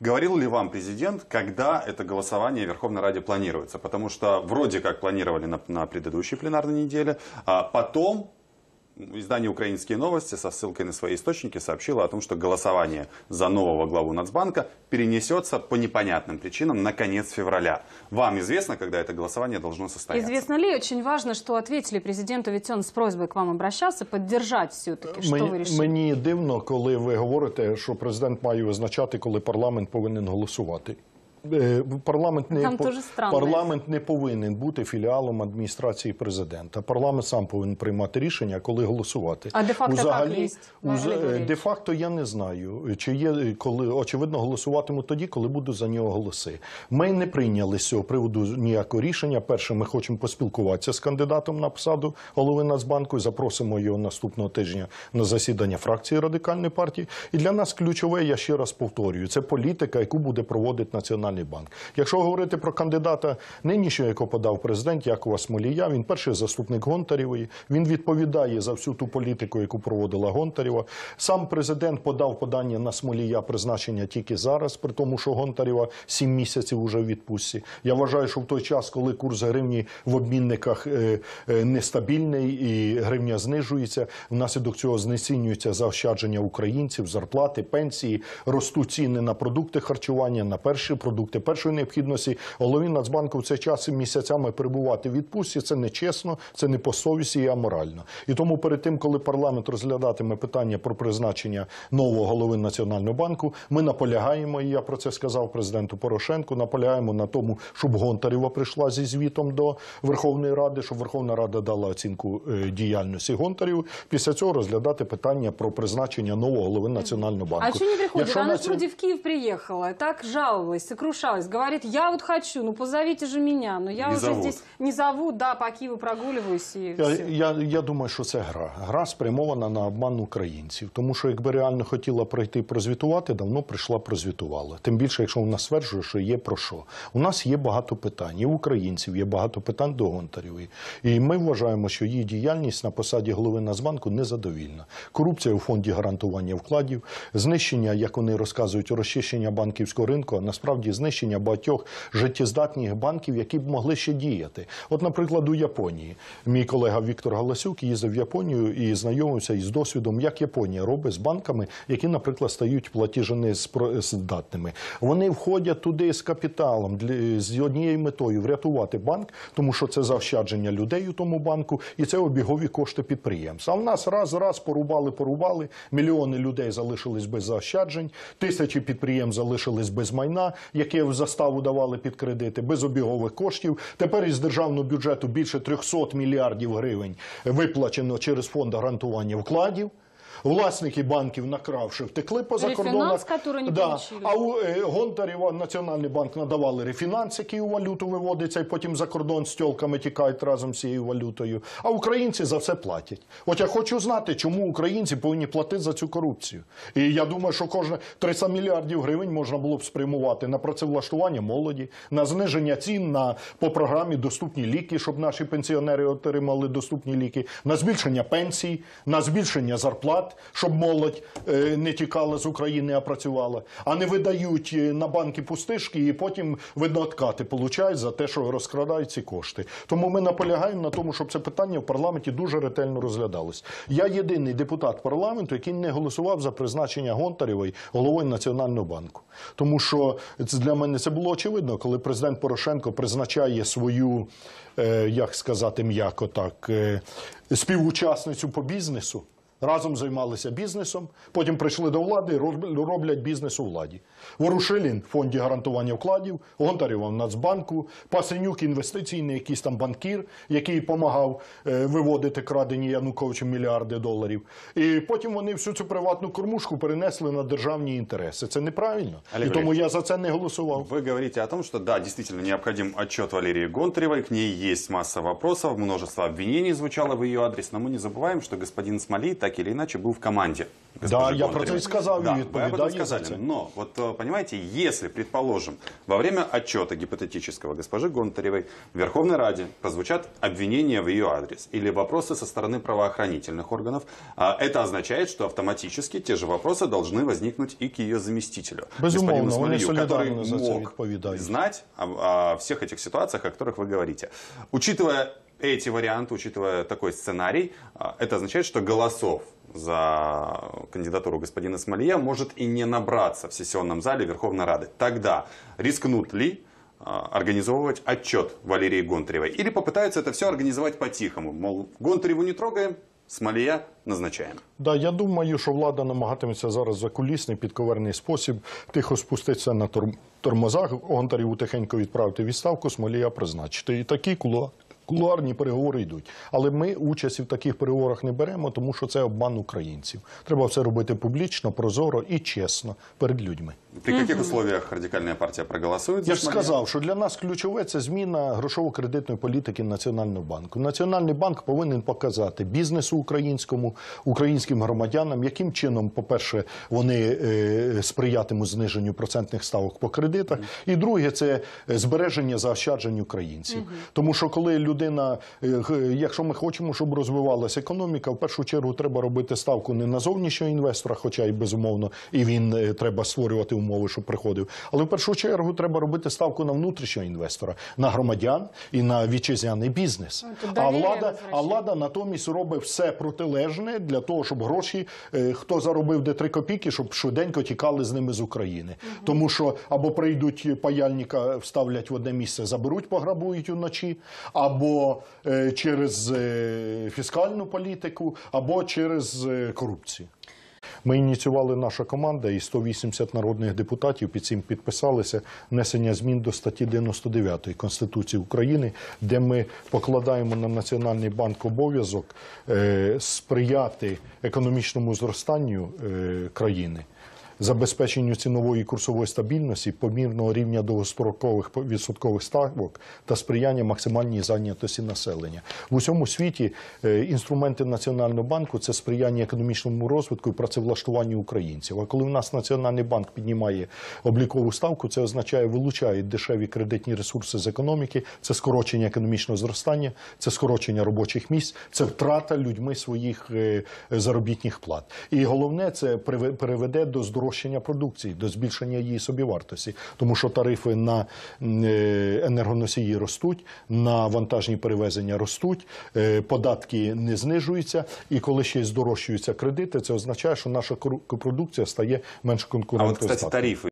Говорил ли вам президент, когда это голосование в Верховной Раде планируется? Потому что вроде как планировали на, на предыдущей пленарной неделе, а потом Издание «Украинские новости» со ссылкой на свои источники сообщило о том, что голосование за нового главу Нацбанка перенесется по непонятным причинам на конец февраля. Вам известно, когда это голосование должно состояться? Известно ли? Очень важно, что ответили президенту, ведь он с просьбой к вам обращался, поддержать все-таки. Что мені, ви решили? Мені дивно, коли ви говорите, что президент має визначати, когда парламент повинен голосовать. Е, парламент не по, парламент не повинен бути філіалом адміністрації президента. Парламент сам повинен приймати рішення, коли голосувати. А де факто Узагалі, так уз... Е, де факто я не знаю. Чи є коли очевидно голосуватиму тоді, коли будуть за нього голоси? Ми не прийняли з цього приводу ніякого рішення. Перше, ми хочемо поспілкуватися з кандидатом на посаду голови Нацбанку. і Запросимо його наступного тижня на засідання фракції радикальної партії. І для нас ключове, я ще раз повторюю, це політика, яку буде проводити національна. Національний банк. Якщо говорити про кандидата нинішнього, якого подав президент Якова Смолія, він перший заступник Гонтарєвої, Він відповідає за всю ту політику, яку проводила Гонтарєва. Сам президент подав подання на Смолія призначення тільки зараз, при тому, що Гонтарєва 7 місяців уже в відпустці. Я вважаю, що в той час, коли курс гривні в обмінниках е, е, нестабільний і гривня знижується, внаслідок цього знецінюється заощадження українців, зарплати, пенсії, ростуть ціни на продукти харчування, на перші продукти продукти першої необхідності. Голові Нацбанку в цей час місяцями перебувати в відпустці. Це не чесно, це не по совісті і аморально. І тому перед тим, коли парламент розглядатиме питання про призначення нового голови національного банку, ми наполягаємо. І я про це сказав президенту Порошенку. Наполягаємо на тому, щоб Гонтарєва прийшла зі звітом до Верховної Ради, щоб Верховна Рада дала оцінку е, діяльності Гонтарів. Після цього розглядати питання про призначення нового голови національного банку. А чи не приходить? Вона нас... в Київ приїхала так жалувалися сокрушалась, говорит, я вот хочу, ну позовите же меня, но я не вже зовут. здесь не зову, да, по Києву прогулююсь і я, все. я, я думаю, що це гра. Гра спрямована на обман українців, тому що якби реально хотіла прийти прозвітувати, давно прийшла прозвітувала. Тим більше, якщо вона стверджує, що є про що. У нас є багато питань, і в українців є багато питань до Гонтарєвої. І ми вважаємо, що її діяльність на посаді голови Нацбанку незадовільна. Корупція у фонді гарантування вкладів, знищення, як вони розказують, розчищення банківського ринку, а насправді знищення багатьох життєздатних банків, які б могли ще діяти. От, наприклад, у Японії мій колега Віктор Галасюк їздив в Японію і знайомився із досвідом, як Японія робить з банками, які, наприклад, стають платіженездатними. Вони входять туди з капіталом з однією метою врятувати банк, тому що це заощадження людей у тому банку, і це обігові кошти підприємств. А в нас раз раз порубали, порубали. Мільйони людей залишились без заощаджень, тисячі підприємств залишились без майна. Які в заставу давали під кредити, без обігових коштів. Тепер із державного бюджету більше 300 мільярдів гривень виплачено через фонд гарантування вкладів. Власники банків, накравши, втекли по закордонах. Не да. А у е, Гонтарєва Національний банк надавали рефінанс, який у валюту виводиться, і потім за кордон з тілками тікають разом з цією валютою. А українці за все платять. От я хочу знати, чому українці повинні платити за цю корупцію. І я думаю, що кожне 300 мільярдів гривень можна було б спрямувати на працевлаштування молоді, на зниження цін на по програмі доступні ліки, щоб наші пенсіонери отримали доступні ліки, на збільшення пенсій, на збільшення зарплат щоб молодь е, не тікала з України, а працювала, а не видають е, на банки пустишки і потім видаткати получають за те, що розкрадають ці кошти. Тому ми наполягаємо на тому, щоб це питання в парламенті дуже ретельно розглядалось. Я єдиний депутат парламенту, який не голосував за призначення Гонтарєвої головою Національного банку, тому що для мене це було очевидно, коли президент Порошенко призначає свою, е, як сказати, м'яко так співучасницю по бізнесу разом займалися бізнесом, потім прийшли до влади, і роблять бізнес у владі. Ворушилін в фонді гарантування вкладів, Гонтарєва в Нацбанку, Пасенюк інвестиційний, якийсь там банкір, який допомагав е, виводити крадені Януковичем мільярди доларів. І потім вони всю цю приватну кормушку перенесли на державні інтереси. Це неправильно, і тому я за це не голосував. Ви говорите о том, що да, дійсно необхідний отчет Валерії Гонтарєвої, к ній є маса вопросов, множество обвинений звучало в її адрес, но ми не забуваємо, що господин Смолій так так или иначе был в команде. Да, я про это и сказал, да, вы об этом сказали. Хотя. Но, вот э, понимаете, если, предположим, во время отчета гипотетического госпожи Гонтаревой в Верховной Раде прозвучат обвинения в ее адрес или вопросы со стороны правоохранительных органов, а, это означает, что автоматически те же вопросы должны возникнуть и к ее заместителю. Безумовно, Смолью, который мог знать о, о всех этих ситуациях, о которых вы говорите. Учитывая эти варианты, учитывая такой сценарий, это означает, что голосов за кандидатуру господина Смолье может и не набраться в сессионном зале Верховной Рады. Тогда рискнут ли организовывать отчет Валерии Гонтаревой? Или попытаются это все организовать по-тихому? Мол, Гонтареву не трогаем, Смолія назначаємо. Да, я думаю, що влада намагатиметься зараз за кулісний підковерний спосіб тихо спуститися на тормозах, Гонтарів тихенько відправити відставку, Смолія призначити. І такий кулуари кулуарні переговори йдуть. Але ми участі в таких переговорах не беремо, тому що це обман українців. Треба все робити публічно, прозоро і чесно перед людьми. При яких условиях радикальна партія проголосує? Я ж сказав, що для нас ключове це зміна грошово-кредитної політики Національного банку. Національний банк повинен показати бізнесу українському, українським громадянам, яким чином, по-перше, вони е, сприятимуть зниженню процентних ставок по кредитах, і друге це збереження заощаджень українців, тому що коли люди людина, е, якщо ми хочемо, щоб розвивалася економіка, в першу чергу треба робити ставку не на зовнішнього інвестора, хоча й безумовно, і він е, треба створювати умови, щоб приходив. Але в першу чергу треба робити ставку на внутрішнього інвестора, на громадян і на вітчизняний бізнес. Ну, а влада, а влада натомість робить все протилежне для того, щоб гроші е, хто заробив де три копійки, щоб швиденько тікали з ними з України, тому що або прийдуть паяльника, вставлять в одне місце, заберуть, пограбують уночі, або або е, через е, фіскальну політику, або через е, корупцію. Ми ініціювали наша команда і 180 народних депутатів під цим підписалися внесення змін до статті 99 Конституції України, де ми покладаємо на Національний банк обов'язок сприяти економічному зростанню країни забезпеченню цінової і курсової стабільності, помірного рівня довгострокових відсоткових ставок та сприяння максимальній зайнятості населення в усьому світі. Е, інструменти національного банку це сприяння економічному розвитку і працевлаштуванню українців. А коли в нас національний банк піднімає облікову ставку, це означає, вилучають дешеві кредитні ресурси з економіки, це скорочення економічного зростання, це скорочення робочих місць, це втрата людьми своїх е, заробітних плат. І головне це приведе до здоров'я здорожчання продукції, до збільшення її собівартості, тому що тарифи на е, енергоносії ростуть, на вантажні перевезення ростуть, е, податки не знижуються, і коли ще й здорожчуються кредити, це означає, що наша продукція стає менш конкурентною. А от, кстати, тарифи.